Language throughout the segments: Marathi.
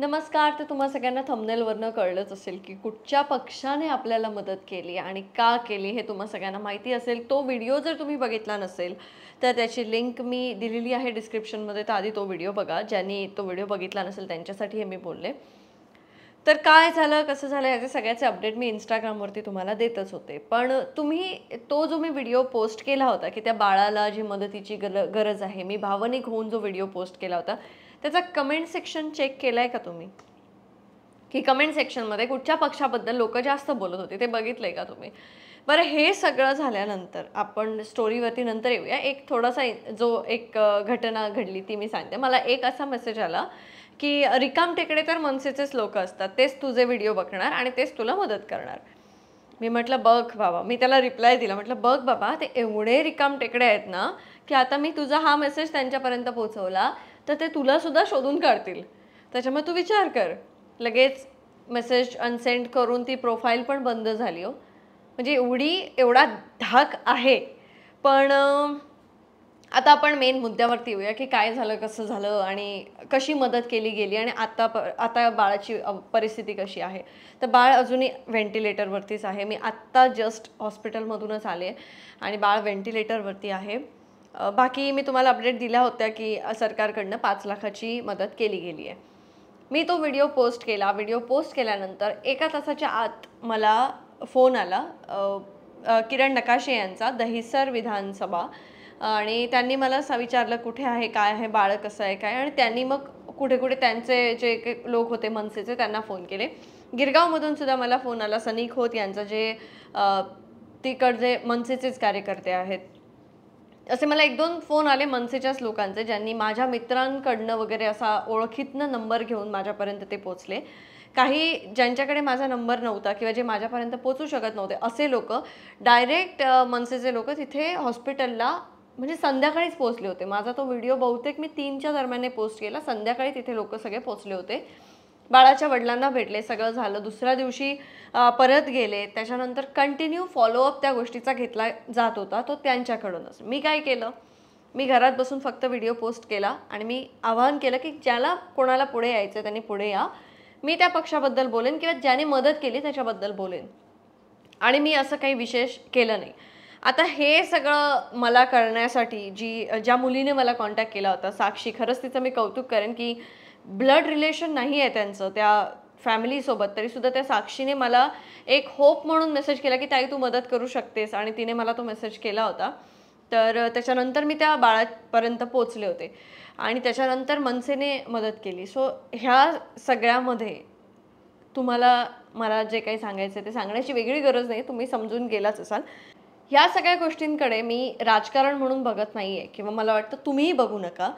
नमस्कार तर तुम्हा सगळ्यांना थंबनेलवरनं कळलंच असेल की कुठच्या पक्षाने आपल्याला मदत केली आणि का केली हे तुम्हा सगळ्यांना माहिती असेल तो व्हिडिओ जर तुम्ही बघितला नसेल तर त्याची लिंक मी दिलेली आहे डिस्क्रिप्शनमध्ये तर आधी तो व्हिडिओ बघा ज्यांनी तो व्हिडिओ बघितला नसेल त्यांच्यासाठी हे मी बोलले तर काय झालं कसं झालं याचे सगळ्याचे अपडेट मी इंस्टाग्रामवरती तुम्हाला देतच होते पण तुम्ही तो जो मी व्हिडिओ पोस्ट केला होता की त्या बाळाला जी मदतीची गरज आहे मी भावनिक होऊन जो व्हिडिओ पोस्ट केला होता त्याचा कमेंट सेक्शन चेक केलं आहे का तुम्ही की कमेंट सेक्शनमध्ये कुठच्या पक्षाबद्दल लोक जास्त बोलत होते ते बघितलं का तुम्ही बरं हे सगळं झाल्यानंतर आपण स्टोरीवरती नंतर येऊया एक थोडासा जो एक घटना घडली ती मी सांगते मला एक असा मेसेज आला की रिकाम टेकडे तर मनसेचेच लोक असतात तेच तुझे व्हिडिओ बघणार आणि तेच तुला मदत करणार मी म्हटलं बघ बाबा मी त्याला रिप्लाय दिला म्हटलं बघ बाबा ते एवढे रिकाम टेकडे आहेत ना की आता मी तुझा हा मेसेज त्यांच्यापर्यंत पोहोचवला तर ते तुलासुद्धा शोधून काढतील त्याच्यामुळे तू विचार कर लगेच मेसेज अनसेंड करून ती प्रोफाईल पण बंद झाली हो म्हणजे एवढी एवढा धाक आहे पण आता आपण मेन मुद्द्यावरती येऊया की काय झालं कसं झालं आणि कशी मदत केली गेली आणि आता प आता बाळाची परिस्थिती कशी आहे तर बाळ अजूनही व्हेंटिलेटरवरतीच आहे मी आत्ता जस्ट हॉस्पिटलमधूनच आले आणि बाळ व्हेंटिलेटरवरती आहे बाकी मी तुम्हाला अपडेट दिल्या होत्या की सरकारकडनं पाच लाखाची मदत केली गेली आहे मी तो व्हिडिओ पोस्ट केला व्हिडिओ पोस्ट केल्यानंतर एका तासाच्या आत मला फोन आला किरण नकाशे यांचा दहिसर विधानसभा आणि त्यांनी मला असं विचारलं कुठे आहे काय आहे बाळ कसं आहे काय आणि त्यांनी मग कुठे कुठे त्यांचे जे लोक होते मनसेचे त्यांना फोन केले गिरगावमधून सुद्धा मला फोन आला सनी खोत यांचं जे तिकडचे मनसेचेच कार्यकर्ते आहेत असे मला एक दोन फोन आले मनसेच्याच लोकांचे ज्यांनी माझ्या मित्रांकडनं वगैरे असा ओळखीतनं नंबर घेऊन माझ्यापर्यंत ते पोचले काही ज्यांच्याकडे माझा नंबर नव्हता किंवा जे माझ्यापर्यंत पोचू शकत नव्हते असे लोक डायरेक्ट मनसेचे लोक तिथे हॉस्पिटलला म्हणजे संध्याकाळीच पोचले होते माझा तो व्हिडिओ बहुतेक मी तीनच्या दरम्यान पोस्ट केला संध्याकाळी तिथे लोक सगळे पोचले होते बाळाच्या वडिलांना भेटले सगळं झालं दुसऱ्या दिवशी परत गेले त्याच्यानंतर कंटिन्यू फॉलोअप त्या गोष्टीचा घेतला जात होता तो त्यांच्याकडूनच मी काय केलं मी घरात बसून फक्त व्हिडिओ पोस्ट केला आणि मी आवाहन केलं की ज्याला कोणाला पुढे यायचं त्यांनी पुढे या मी त्या पक्षाबद्दल बोलेन किंवा ज्याने मदत केली त्याच्याबद्दल बोलेन आणि मी असं काही विशेष केलं नाही आता हे सगळं मला करण्यासाठी जी ज्या मुलीने मला कॉन्टॅक्ट केला होता साक्षी खरंच तिचं मी कौतुक करेन की ब्लड रिलेशन नाही आहे त्यांचं त्या फॅमिलीसोबत तरीसुद्धा त्या साक्षीने मला एक होप म्हणून मेसेज केला की ताई तू मदत करू शकतेस आणि तिने मला तो मेसेज केला होता तर त्याच्यानंतर मी त्या बाळापर्यंत पोचले होते आणि त्याच्यानंतर मनसेने मदत केली सो ह्या सगळ्यामध्ये तुम्हाला मला जे काही सांगायचं आहे ते सांगण्याची वेगळी गरज नाही तुम्ही समजून गेलाच असाल ह्या सगळ्या गोष्टींकडे मी राजकारण म्हणून बघत नाही आहे किंवा मला वाटतं तुम्हीही बघू नका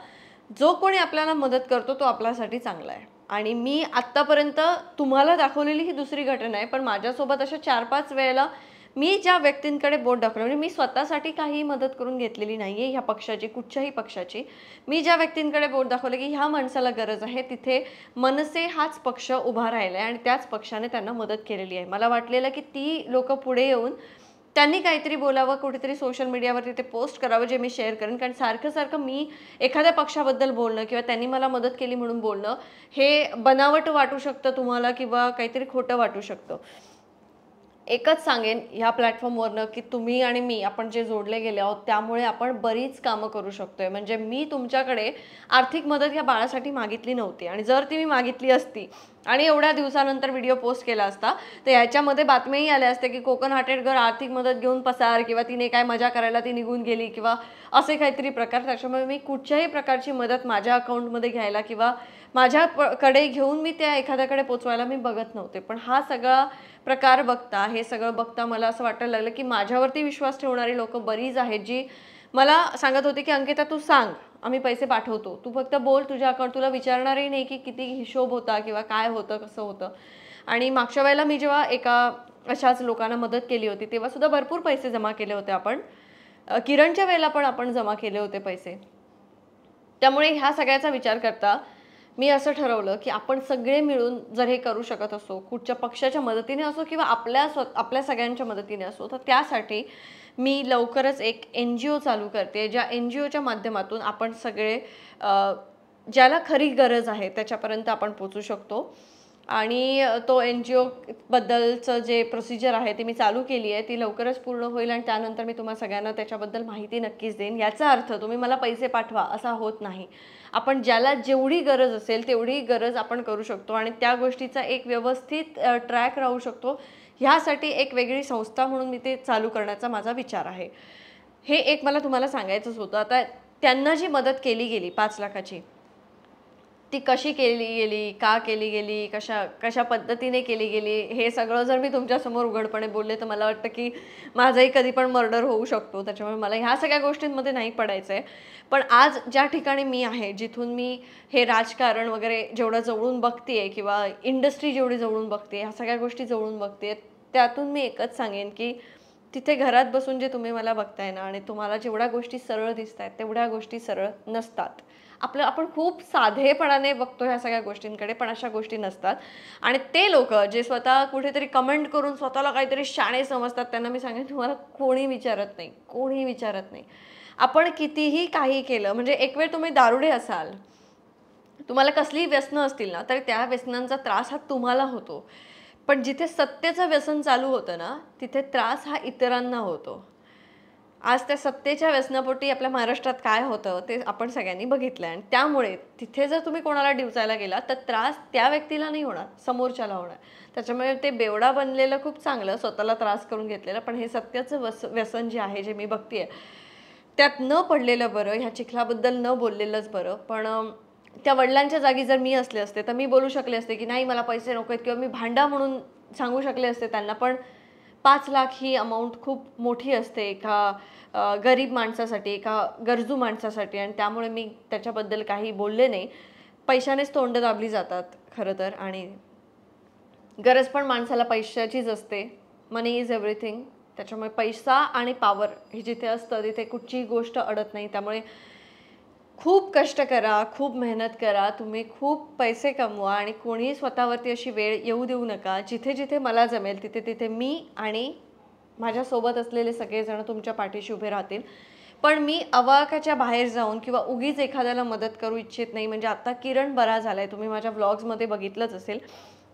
जो कोणी आपल्याला मदत करतो तो आपल्यासाठी चांगला आहे आणि मी आत्तापर्यंत तुम्हाला दाखवलेली ही दुसरी घटना आहे पण माझ्यासोबत अशा चार पाच वेळेला मी ज्या व्यक्तींकडे बोट दाखवलं म्हणजे मी स्वतःसाठी काही मदत करून घेतलेली नाही आहे ह्या पक्षाची कुठच्याही पक्षाची मी ज्या व्यक्तींकडे बोट दाखवलं की ह्या माणसाला गरज आहे तिथे मनसे हाच पक्ष उभा राहिला आहे आणि त्याच पक्षाने त्यांना मदत केलेली आहे मला वाटलेलं की ती लोक पुढे येऊन त्यांनी काहीतरी बोलावं कुठेतरी सोशल मीडियावरती ते पोस्ट करावं जे मी शेअर करेन कारण सारखं सारखं मी एखाद्या पक्षाबद्दल बोलणं किंवा त्यांनी मला मदत केली म्हणून बोलणं हे बनावट वाटू शकतं तुम्हाला किंवा काहीतरी खोटं वाटू शकतं एकच सांगेन ह्या प्लॅटफॉर्मवरनं की तुम्ही आणि मी आपण जे जोडले गेले आहोत त्यामुळे आपण बरीच कामं करू शकतोय म्हणजे मी तुमच्याकडे आर्थिक मदत या बाळासाठी मागितली नव्हती आणि जर ती मी मागितली असती आणि एवढ्या दिवसानंतर व्हिडिओ पोस्ट केला असता तर याच्यामध्ये बातम्याही आल्या असते की कोकण घर आर्थिक मदत घेऊन पसार किंवा तिने काय मजा करायला ती निघून गेली किंवा असे काहीतरी प्रकार त्याच्यामुळे मी कुठच्याही प्रकारची मदत माझ्या अकाउंटमध्ये घ्यायला किंवा माझ्याकडे घेऊन मी त्या एखाद्याकडे पोचवायला मी बघत नव्हते पण हा सगळा प्रकार बघता हे सगळं बघता मला असं वाटायला लागलं की माझ्यावरती विश्वास ठेवणारी लोकं बरीच आहेत जी मला सांगत होती की अंकिता तू सांग आम्ही पैसे पाठवतो तू फक्त बोल तुझ्या अकाउंट तुला विचारणारही नाही की किती हिशोब होता किंवा काय होतं कसं होतं आणि मागच्या वेळेला मी जेव्हा एका अशाच लोकांना मदत केली होती तेव्हा सुद्धा भरपूर पैसे जमा केले होते आपण किरणच्या वेळेला पण आपण जमा केले होते पैसे त्यामुळे ह्या सगळ्याचा विचार करता मी असं ठरवलं की आपण सगळे मिळून जर हे करू शकत असो कुठच्या पक्षाच्या मदतीने असो किंवा आपल्या स्व आपल्या सगळ्यांच्या मदतीने असो तर त्यासाठी मी लवकरच एक एन जी ओ चालू करते ज्या एन जी ओच्या माध्यमातून आपण सगळे ज्याला खरी गरज आहे त्याच्यापर्यंत आपण पोचू शकतो आणि तो एन जी ओबद्दलचं जे प्रोसिजर आहे ते मी चालू केली आहे ती लवकरच पूर्ण होईल आणि त्यानंतर मी तुम्हाला सगळ्यांना त्याच्याबद्दल माहिती नक्कीच देईन याचा अर्थ तुम्ही मला पैसे पाठवा असा होत नाही आपण ज्याला जेवढी गरज असेल तेवढी गरज आपण करू शकतो आणि त्या गोष्टीचा एक व्यवस्थित ट्रॅक राहू शकतो ह्यासाठी एक वेगळी संस्था म्हणून मी ते चालू करण्याचा माझा विचार आहे हे एक मला तुम्हाला सांगायचंच होतं आता त्यांना जी मदत केली गेली पाच लाखाची ती कशी केली गेली का केली गेली कशा कशा पद्धतीने केली गेली हे सगळं जर मी तुमच्यासमोर उघडपणे बोलले तर मला वाटतं की माझाही कधी पण मर्डर होऊ शकतो त्याच्यामुळे मला ह्या सगळ्या गोष्टींमध्ये नाही पडायचं आहे पण आज ज्या ठिकाणी मी आहे जिथून मी हे राजकारण वगैरे जेवढं जवळून बघते आहे किंवा इंडस्ट्री जेवढी जवळून बघते ह्या सगळ्या गोष्टी जवळून बघते त्यातून मी एकच सांगेन की तिथे घरात बसून जे तुम्ही मला बघताय ना आणि तुम्हाला जेवढ्या गोष्टी सरळ दिसत आहेत तेवढ्या गोष्टी सरळ नसतात आपलं आपण खूप साधेपणाने बघतो ह्या सगळ्या गोष्टींकडे पण अशा गोष्टी नसतात आणि ते लोक जे स्वतः कुठेतरी कमेंट करून स्वतःला काहीतरी शाणे समजतात त्यांना मी सांगेन तुम्हाला कोणी विचारत नाही कोणी विचारत नाही आपण कितीही काही केलं म्हणजे एक वेळ तुम्ही दारुडे असाल तुम्हाला कसलीही व्यसनं असतील ना तर त्या व्यसनांचा त्रास हा तुम्हाला होतो पण जिथे सत्तेचं व्यसन चालू होतं ना तिथे त्रास हा इतरांना होतो आज त्या सत्तेच्या व्यसनापोटी आपल्या महाराष्ट्रात काय होतं ते आपण सगळ्यांनी बघितलं आहे आणि त्यामुळे तिथे जर तुम्ही कोणाला डिवचायला गेला तर त्रास त्या व्यक्तीला नाही होणार समोरच्याला होणार त्याच्यामुळे ते बेवडा बनलेलं खूप चांगलं स्वतःला त्रास करून घेतलेलं पण हे सत्याचं वस व्यसन जे आहे जे मी बघते त्यात न पडलेलं बरं ह्या चिखलाबद्दल न बोललेलंच बरं पण त्या वडिलांच्या जागी जर मी असले असते तर मी बोलू शकले असते की नाही मला पैसे नको आहेत किंवा मी भांडा म्हणून सांगू शकले असते त्यांना पण पाच लाख ही अमाऊंट खूप मोठी असते एका गरीब माणसासाठी एका गरजू माणसासाठी आणि त्यामुळे मी त्याच्याबद्दल काही बोलले नाही पैशानेच तोंड दाबली जातात खरं तर आणि गरज पण माणसाला पैशाचीच असते मनी इज एव्हरीथिंग त्याच्यामुळे पैसा आणि पॉवर हे जिथे असतं तिथे कुठचीही गोष्ट अडत नाही त्यामुळे खूप कष्ट करा खूप मेहनत करा तुम्ही खूप पैसे कमवा आणि कोणीही स्वतःवरती अशी वेळ येऊ देऊ नका जिथे जिथे मला जमेल तिथे तिथे मी आणि माझ्यासोबत असलेले सगळेजण तुमच्या पाठीशी उभे राहतील पण मी अवाकाच्या बाहेर जाऊन किंवा उगीच एखाद्याला मदत करू इच्छित नाही म्हणजे आत्ता किरण बरा झाला आहे तुम्ही माझ्या व्लॉग्समध्ये बघितलंच असेल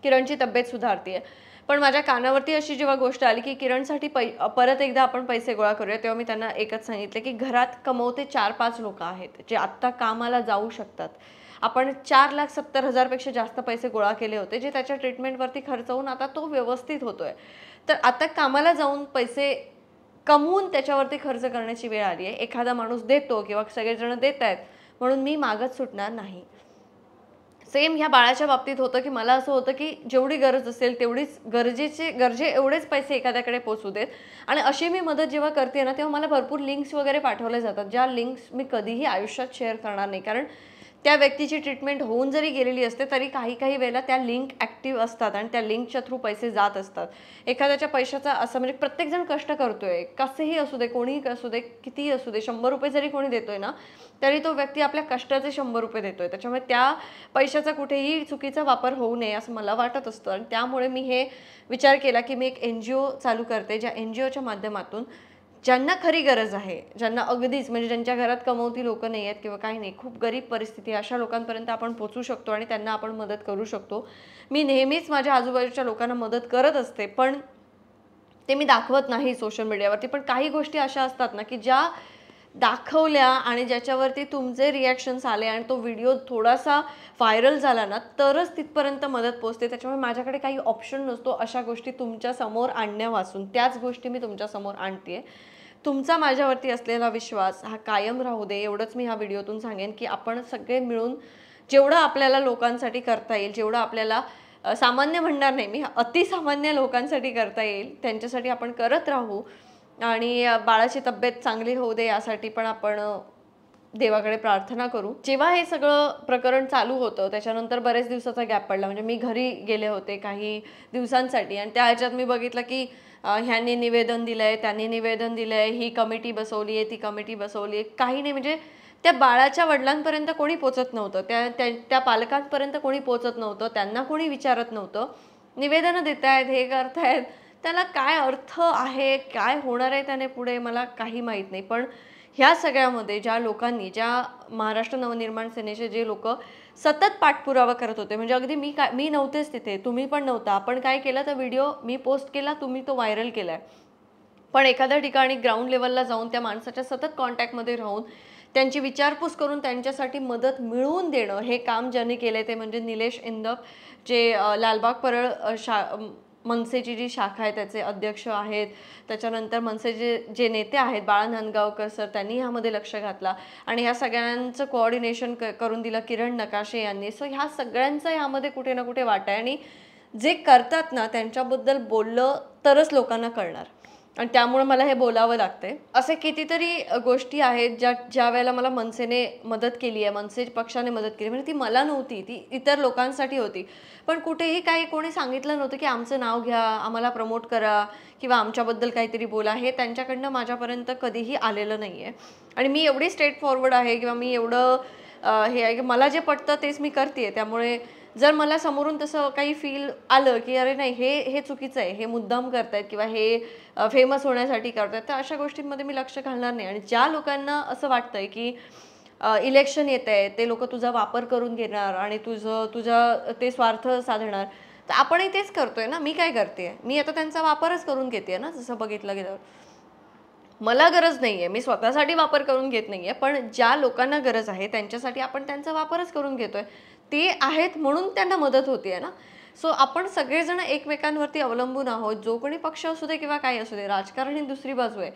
किरणची तब्येत सुधारते आहे पण माझ्या कानावरती अशी जेव्हा गोष्ट आली की किरणसाठी पै परत एकदा आपण पैसे गोळा करूया तेव्हा मी त्यांना एकच सांगितलं की घरात कमवते चार पाच लोक आहेत जे आत्ता कामाला जाऊ शकतात आपण चार लाख सत्तर हजारपेक्षा जास्त पैसे गोळा केले होते जे त्याच्या ट्रीटमेंटवरती खर्च होऊन आता तो व्यवस्थित होतोय तर आता कामाला जाऊन पैसे कमवून त्याच्यावरती खर्च करण्याची वेळ आली आहे एखादा माणूस देतो किंवा सगळेजण देत आहेत म्हणून मी मागत सुटणार नाही सेम ह्या बाळाच्या बाबतीत होतं की मला असं होतं की जेवढी गरज असेल तेवढीच गरजेचे गरजे एवढेच पैसे एखाद्याकडे पोचू देत आणि अशी मी मदत जेव्हा करते ना तेव्हा मला भरपूर लिंक्स वगैरे पाठवले जातात ज्या लिंक्स मी कधीही आयुष्यात शेअर करणार नाही कारण त्या व्यक्तीची ट्रीटमेंट होऊन जरी गेलेली असते तरी काही काही वेळेला त्या लिंक ॲक्टिव्ह असतात आणि त्या लिंकच्या थ्रू पैसे जात असतात एखाद्याच्या पैशाचा असं म्हणजे प्रत्येकजण कष्ट करतोय कसेही असू दे कोणीही असू दे कितीही असू दे शंभर रुपये जरी कोणी देतोय ना तरी तो व्यक्ती आपल्या कष्टाचे शंभर रुपये देतोय त्याच्यामुळे त्या पैशाचा कुठेही चुकीचा वापर होऊ नये असं मला वाटत असतं आणि त्यामुळे मी हे विचार केला की मी एक एन जी ओ चालू करते ज्या एन जी ओच्या माध्यमातून ज्यांना खरी गरज आहे ज्यांना अगदीच म्हणजे ज्यांच्या घरात कमवती लोक नाही आहेत किंवा काही नाही खूप गरीब परिस्थिती अशा लोकांपर्यंत आपण पोचू शकतो आणि त्यांना आपण मदत करू शकतो मी नेहमीच माझ्या आजूबाजूच्या लोकांना मदत करत असते पण ते मी दाखवत नाही सोशल मीडियावरती पण काही गोष्टी अशा असतात ना की ज्या दाखवल्या आणि ज्याच्यावरती तुमचे रिॲक्शन्स आले आणि तो व्हिडिओ थोडासा व्हायरल झाला ना तरच तिथपर्यंत मदत पोचते त्याच्यामुळे माझ्याकडे काही ऑप्शन नसतो अशा गोष्टी तुमच्या समोर त्याच गोष्टी मी तुमच्यासमोर आणते आहे तुमचा माझ्यावरती असलेला विश्वास हा कायम राहू दे एवढंच मी हा व्हिडिओतून सांगेन की आपण सगळे मिळून जेवढं आपल्याला लोकांसाठी करता येईल जेवढं आपल्याला सामान्य म्हणणार नाही मी अतिसामान्य लोकांसाठी करता येईल त्यांच्यासाठी आपण करत राहू आणि बाळाची तब्येत चांगली होऊ दे यासाठी पण आपण देवाकडे प्रार्थना करू जेव्हा हे सगळं प्रकरण चालू होतं त्याच्यानंतर बरेच दिवसाचा गॅप पडला म्हणजे मी घरी गेले होते काही दिवसांसाठी आणि त्या ह्याच्यात मी बघितलं की ह्यांनी निवेदन दिलंय आहे त्यांनी निवेदन दिलंय आहे ही कमिटी बसवली आहे ती कमिटी बसवली आहे काही नाही म्हणजे त्या बाळाच्या वडिलांपर्यंत कोणी पोचत नव्हतं त्या त्या त्या पालकांपर्यंत कोणी पोचत नव्हतं त्यांना कोणी विचारत नव्हतं निवेदनं देत आहेत हे करतायत त्याला काय अर्थ आहे काय होणार आहे त्याने पुढे मला काही माहीत नाही पण ह्या सगळ्यामध्ये ज्या लोकांनी ज्या महाराष्ट्र नवनिर्माण सेनेचे जे लोक सतत पाठपुरावा करत होते म्हणजे अगदी मी काय मी नव्हतेच तिथे तुम्ही पण नव्हता आपण काय केलं तर व्हिडिओ मी पोस्ट केला तुम्ही तो व्हायरल केला पण एखाद्या ठिकाणी ग्राउंड लेवलला जाऊन त्या माणसाच्या सतत कॉन्टॅक्टमध्ये राहून त्यांची विचारपूस करून त्यांच्यासाठी मदत मिळवून देणं हे काम ज्यांनी केलं ते म्हणजे निलेश इंदप जे लालबाग परळ शा मनसेची जी शाखा आहे त्याचे अध्यक्ष आहेत त्याच्यानंतर मनसेचे जे नेते आहेत बाळा नांदगावकर सर त्यांनी ह्यामध्ये लक्ष घातला आणि ह्या सगळ्यांचं कोऑर्डिनेशन क करून दिलं किरण नकाशे यांनी सो ह्या सगळ्यांचा ह्यामध्ये कुठे ना कुठे वाटा आहे आणि जे करतात ना त्यांच्याबद्दल बोललं तरच लोकांना कळणार आणि त्यामुळे मला हे बोलावं लागतंय असे कितीतरी गोष्टी आहेत ज्या ज्या वेळेला मला मनसेने मदत केली आहे मनसे पक्षाने मदत केली म्हणजे ती मला नव्हती ती इतर लोकांसाठी होती पण कुठेही काही कोणी सांगितलं नव्हतं की आमचं नाव घ्या आम्हाला प्रमोट करा किंवा आमच्याबद्दल काहीतरी बोला हे त्यांच्याकडनं माझ्यापर्यंत कधीही आलेलं नाही आहे आणि मी एवढी स्ट्रेट फॉरवर्ड आहे किंवा मी एवढं हे आहे की मला जे पटतं तेच मी करते त्यामुळे जर मला समोरून तसं काही फील आलं की अरे नाही हे हे चुकीचं आहे हे मुद्दाम करतायत किंवा हे फेमस होण्यासाठी करतायत तर अशा गोष्टींमध्ये मी लक्ष घालणार नाही आणि ज्या लोकांना असं वाटतंय की इलेक्शन येत आहे ते लोक तुझा वापर करून घेणार आणि तुझं तुझा ते स्वार्थ साधणार तर आपणही तेच करतोय ना मी काय करते मी आता त्यांचा वापरच करून घेते ना जसं बघितलं गेलं मला गरज नाही आहे मी स्वतःसाठी वापर करून घेत नाही आहे पण ज्या लोकांना गरज आहे त्यांच्यासाठी आपण त्यांचा वापरच करून घेतोय ते आहेत म्हणून त्यांना मदत होते ना सो आपण सगळेजण एकमेकांवरती अवलंबून आहोत जो कोणी पक्ष असू दे किंवा काही असू दे राजकारण ही दुसरी बाजू आहे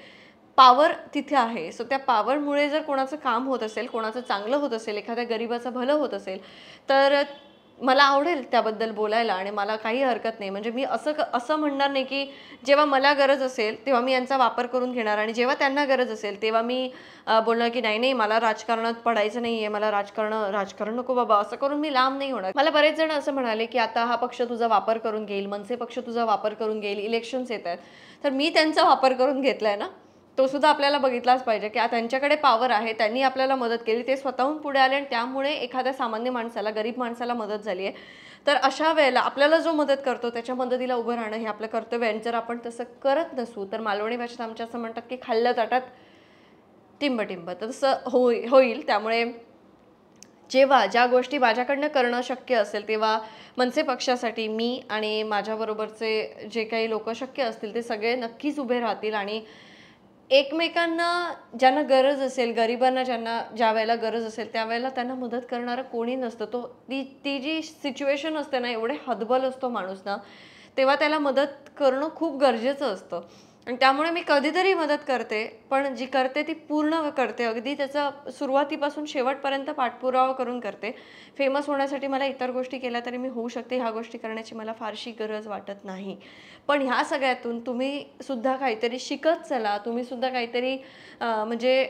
पावर तिथे आहे सो त्या पावरमुळे जर कोणाचं काम होत असेल कोणाचं चांगलं होत असेल एखाद्या गरिबाचं भलं होत असेल तर मला आवडेल त्याबद्दल बोलायला आणि मला काही हरकत नाही म्हणजे मी असं असं म्हणणार नाही की जेव्हा मला गरज असेल तेव्हा मी यांचा वापर करून घेणार आणि जेव्हा त्यांना गरज असेल तेव्हा मी बोलणार की नाही नाही मला राजकारणात पडायचं नाही आहे मला राजकारण राजकारण नको बाबा असं करून मी लांब नाही होणार मला बरेच जण असं म्हणाले की आता हा पक्ष तुझा वापर करून घेईल मनसे पक्ष तुझा वापर करून घेईल इलेक्शन्स येत आहेत तर मी त्यांचा वापर करून घेतला आहे ना तो सुद्धा आपल्याला बघितलाच पाहिजे की त्यांच्याकडे पावर आहे त्यांनी आपल्याला मदत केली ते स्वतःहून पुढे आले आणि त्यामुळे एखाद्या सामान्य माणसाला गरीब माणसाला मदत झाली आहे तर अशा वेळेला आपल्याला जो मदत करतो त्याच्या मदतीला उभं राहणं हे आपलं कर्तव्य आहे जर आपण तसं करत नसू तर मालवणी भाषेत आमच्या असं म्हणतात की खाल्ल्या ताटात टिंबटिंब तर तसं होई होईल त्यामुळे जेव्हा ज्या गोष्टी माझ्याकडनं करणं शक्य असेल तेव्हा मनसे पक्षासाठी मी आणि माझ्याबरोबरचे जे काही लोक शक्य असतील ते सगळे नक्कीच उभे राहतील आणि एकमेकांना ज्यांना गरज असेल गरिबांना ज्यांना ज्या वेळेला गरज असेल त्यावेळेला त्यांना मदत करणारा कोणी नसतं तो ती ती जी सिच्युएशन असते ना एवढे हदबल असतो माणूस ना तेव्हा त्याला मदत करणं खूप गरजेचं असतं आणि त्यामुळे मी कधीतरी मदत करते पण जी करते ती पूर्ण करते अगदी त्याचा सुरुवातीपासून शेवटपर्यंत पाठपुरावा करून करते फेमस होण्यासाठी मला इतर गोष्टी केल्या तरी मी होऊ शकते ह्या गोष्टी करण्याची मला फारशी गरज वाटत नाही पण ह्या सगळ्यातून तुम्ही सुद्धा काहीतरी शिकत चला तुम्ही सुद्धा काहीतरी म्हणजे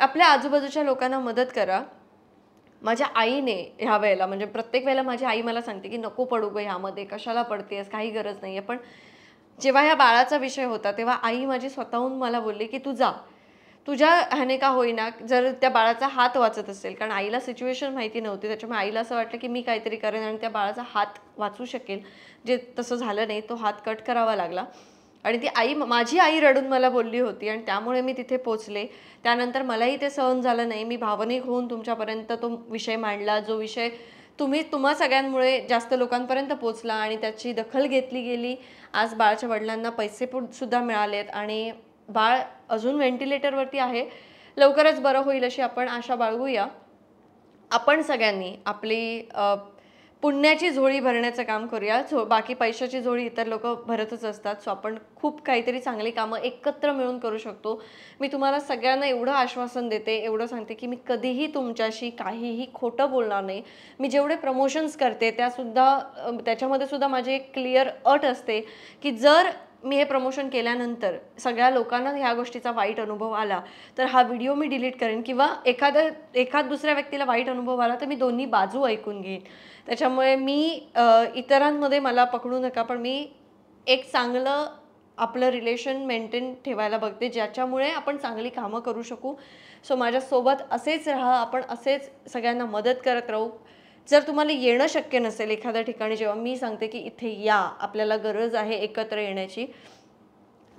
आपल्या आजूबाजूच्या लोकांना मदत करा माझ्या आईने ह्या वेळेला म्हणजे प्रत्येक वेळेला माझी आई मला सांगते की नको पडू गं ह्यामध्ये कशाला पडतेस काही गरज नाही आहे पण जेव्हा ह्या बाळाचा विषय होता तेव्हा आई माझी स्वतःहून मला बोलली की तू जा तुझ्या ह्याने का होईना जर त्या बाळाचा हात वाचत असेल कारण आईला सिच्युएशन माहिती नव्हती त्याच्यामुळे आईला असं वाटलं की मी काहीतरी करेन आणि त्या बाळाचा हात वाचू शकेल जे तसं झालं नाही तो हात कट करावा लागला आणि ती आई माझी आई रडून मला बोलली होती आणि त्यामुळे मी तिथे पोचले त्यानंतर मलाही ते सहन झालं नाही मी भावनिक होऊन तुमच्यापर्यंत तो विषय मांडला जो विषय तुम्ही तुम्हा सगळ्यांमुळे जास्त लोकांपर्यंत पोचला आणि त्याची दखल घेतली गेली आज बाळच्या वडिलांना पैसे सुद्धा मिळालेत आणि बाळ अजून व्हेंटिलेटरवरती आहे लवकरच बरं होईल अशी आपण आशा बाळगूया आपण सगळ्यांनी आपली पुण्याची झोळी भरण्याचं काम करूया झो बाकी पैशाची झोळी इतर लोक भरतच असतात सो आपण खूप काहीतरी चांगली कामं एकत्र मिळून करू शकतो मी तुम्हाला सगळ्यांना एवढं आश्वासन देते एवढं सांगते की मी कधीही तुमच्याशी काहीही खोटं बोलणार नाही मी जेवढे प्रमोशन्स करते त्यासुद्धा त्याच्यामध्ये सुद्धा माझी एक क्लिअर अट असते की जर मी हे प्रमोशन केल्यानंतर सगळ्या लोकांना ह्या गोष्टीचा वाईट अनुभव आला तर हा व्हिडिओ मी डिलीट करेन किंवा एखादं एखाद दुसऱ्या व्यक्तीला वाईट अनुभव आला तर मी दोन्ही बाजू ऐकून घेईन त्याच्यामुळे मी इतरांमध्ये मला पकडू नका पण मी एक चांगलं आपलं रिलेशन मेंटेन ठेवायला बघते ज्याच्यामुळे आपण चांगली कामं करू शकू सो माझ्यासोबत असेच राहा आपण असेच सगळ्यांना मदत करत राहू जर तुम्हाला येणं शक्य नसेल एखाद्या ठिकाणी जेव्हा मी सांगते की इथे या आपल्याला गरज आहे एकत्र येण्याची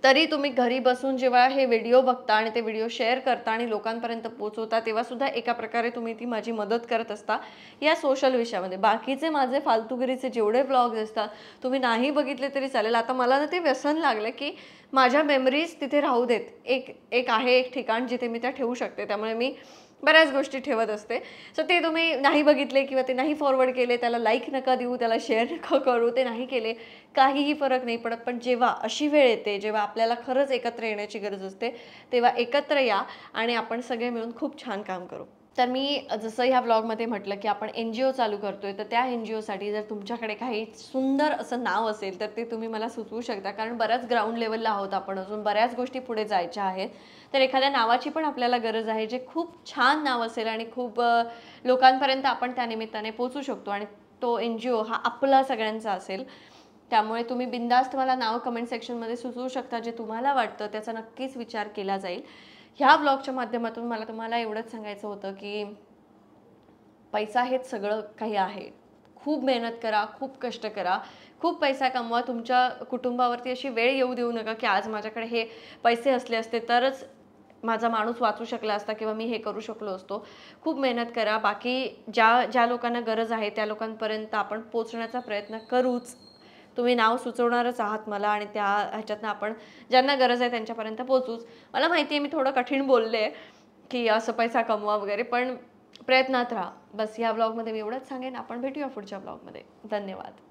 तरी तुम्ही घरी बसून जेव्हा हे व्हिडिओ बघता आणि ते व्हिडिओ शेअर करता आणि लोकांपर्यंत पोहोचवता तेव्हासुद्धा एका प्रकारे तुम्ही ती माझी मदत करत असता या सोशल विषयामध्ये बाकीचे माझे फालतुगिरीचे जेवढे ब्लॉग्स असतात तुम्ही नाही बघितले तरी चालेल आता मला ना ते व्यसन लागलं की माझ्या मेमरीज तिथे राहू देत एक एक आहे एक ठिकाण जिथे मी त्या ठेवू शकते त्यामुळे मी बऱ्याच गोष्टी ठेवत असते सो ते तुम्ही नाही बघितले किंवा ते नाही फॉरवर्ड केले त्याला लाईक नका देऊ त्याला शेअर नका करू ते नाही केले काहीही फरक नाही पडत पण जेव्हा अशी वेळ येते जेव्हा आपल्याला खरंच एकत्र येण्याची गरज असते तेव्हा एकत्र या आणि आपण सगळे मिळून खूप छान काम करू तर मी जसं ह्या ब्लॉगमध्ये म्हटलं की आपण एन जी ओ चालू करतोय तर त्या एन जी ओसाठी जर तुमच्याकडे काही सुंदर असं नाव असेल तर ते तुम्ही मला सुचवू शकता कारण बऱ्याच ग्राउंड लेवलला आहोत आपण अजून बऱ्याच गोष्टी पुढे जायच्या आहेत तर एखाद्या नावाची पण आपल्याला गरज आहे जे खूप छान नाव असेल आणि खूप लोकांपर्यंत आपण त्यानिमित्ताने पोचू शकतो आणि तो एन जी ओ हा आपला सगळ्यांचा असेल त्यामुळे तुम्ही बिंदास्त मला नाव कमेंट सेक्शनमध्ये सुचवू शकता जे तुम्हाला वाटतं त्याचा नक्कीच विचार केला जाईल ह्या ब्लॉगच्या माध्यमातून मला तुम्हाला एवढंच सांगायचं होतं की पैसा हेच सगळं काही आहे खूप मेहनत करा खूप कष्ट करा खूप पैसा कमवा तुमच्या कुटुंबावरती अशी वेळ येऊ देऊ नका की आज माझ्याकडे हे पैसे असले असते तरच माझा माणूस वाचू शकला असता किंवा मी हे करू शकलो असतो खूप मेहनत करा बाकी ज्या ज्या लोकांना गरज आहे त्या लोकांपर्यंत आपण पोचण्याचा प्रयत्न करूच तुम्ही नाव सुचवणारच आहात मला आणि त्या ह्याच्यातनं आपण ज्यांना गरज आहे त्यांच्यापर्यंत पोचूच मला माहिती आहे मी थोडं कठीण बोलले की असं पैसा कमवा वगैरे पण प्रयत्नात राहा बस या ब्लॉगमध्ये मी एवढंच सांगेन आपण भेटूया पुढच्या ब्लॉगमध्ये धन्यवाद